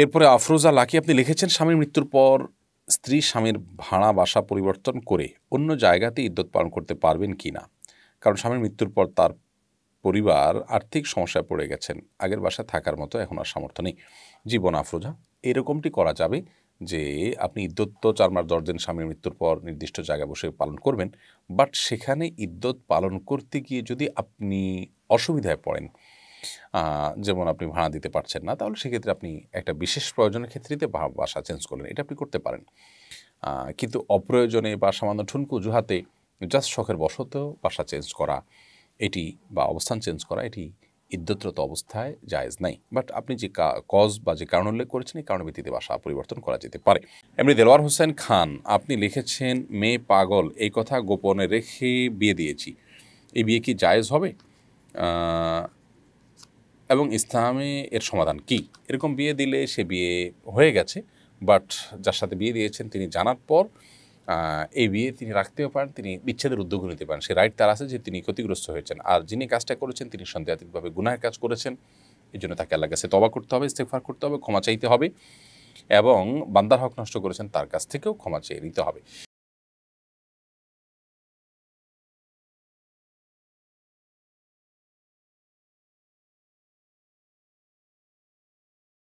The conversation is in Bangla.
এরপরে আফরোজা লাকি আপনি লিখেছেন স্বামীর মৃত্যুর পর স্ত্রী স্বামীর ভাড়া বাসা পরিবর্তন করে অন্য জায়গাতে ইদ্যত পালন করতে পারবেন কি না কারণ স্বামীর মৃত্যুর পর তার পরিবার আর্থিক সমস্যায় পড়ে গেছেন আগের বাসায় থাকার মতো এখন আর সামর্থ্য নেই জীবন আফরোজা এরকমটি করা যাবে যে আপনি ইদ্যত্ত চার মাস দশ দিন স্বামীর মৃত্যুর পর নির্দিষ্ট জায়গায় বসে পালন করবেন বাট সেখানে ইদ্যত পালন করতে গিয়ে যদি আপনি অসুবিধায় পড়েন যেমন আপনি ভাড়া দিতে পারছেন না তাহলে সেক্ষেত্রে আপনি একটা বিশেষ প্রয়োজনের ক্ষেত্রে বাসা চেঞ্জ করলেন এটা আপনি করতে পারেন কিন্তু অপ্রয়োজনে বা সামান্য ঠুনকু জুহাতে জাস্ট শখের বশত বাসা চেঞ্জ করা এটি বা অবস্থান চেঞ্জ করা এটি ইদ্যতরত অবস্থায় জায়েজ নাই বাট আপনি যে কজ বা যে কারণ উল্লেখ করেছেন এই কারণ ভিত্তিতে বাসা পরিবর্তন করা যেতে পারে এমনি দেলোয়ার হোসেন খান আপনি লিখেছেন মেয়ে পাগল এই কথা গোপনে রেখে বিয়ে দিয়েছি এই বিয়ে কি জায়েজ হবে এবং ইসলামে এর সমাধান কি এরকম বিয়ে দিলে সে বিয়ে হয়ে গেছে বাট যার সাথে বিয়ে দিয়েছেন তিনি জানার পর এই বিয়ে তিনি রাখতেও পারেন তিনি বিচ্ছেদের উদ্যোগ নিতে পারেন সে রাইট তার আছে যে তিনি ক্ষতিগ্রস্ত হয়েছেন আর যিনি কাজটা করেছেন তিনি সন্দেহাতীতভাবে গুনায় কাজ করেছেন এই জন্য তাকে আল্লাহ কাছে তবা করতে হবে ইস্তেফার করতে হবে ক্ষমা চাইতে হবে এবং বান্দার হক নষ্ট করেছেন তার কাছ থেকেও ক্ষমা চেয়ে নিতে হবে